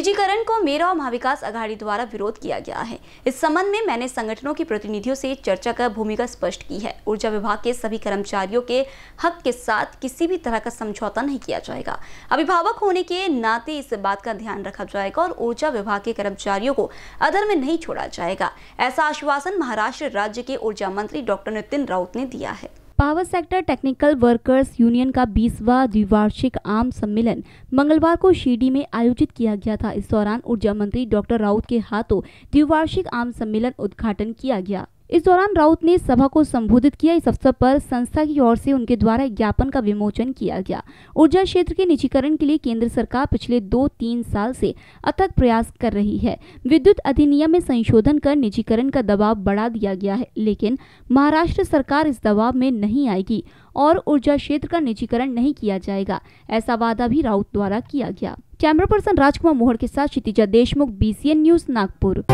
निजीकरण को मेरा और महाविकास अघाड़ी द्वारा विरोध किया गया है इस संबंध में मैंने संगठनों के प्रतिनिधियों से चर्चा कर भूमिका स्पष्ट की है ऊर्जा विभाग के सभी कर्मचारियों के हक के साथ किसी भी तरह का समझौता नहीं किया जाएगा अभिभावक होने के नाते इस बात का ध्यान रखा जाएगा और ऊर्जा विभाग के कर्मचारियों को अधर में नहीं छोड़ा जाएगा ऐसा आश्वासन महाराष्ट्र राज्य के ऊर्जा मंत्री डॉक्टर नितिन राउत ने दिया है power sector technical workers union का बीसवा द्विवार्षिक आम सम्मेलन मंगलवार को शिरडी में आयोजित किया गया था इस दौरान ऊर्जा मंत्री डॉक्टर राउत के हाथों द्विवार्षिक आम सम्मेलन उद्घाटन किया गया इस दौरान राउत ने सभा को संबोधित किया इस अवसर पर संस्था की ओर से उनके द्वारा ज्ञापन का विमोचन किया गया ऊर्जा क्षेत्र के निजीकरण के लिए केंद्र सरकार पिछले दो तीन साल से अथक प्रयास कर रही है विद्युत अधिनियम में संशोधन कर निजीकरण का दबाव बढ़ा दिया गया है लेकिन महाराष्ट्र सरकार इस दबाव में नहीं आएगी और ऊर्जा क्षेत्र का निजीकरण नहीं किया जाएगा ऐसा वादा भी राउत द्वारा किया गया कैमरा पर्सन राजकुमार मोहर के साथ क्षितिजा देशमुख बी न्यूज नागपुर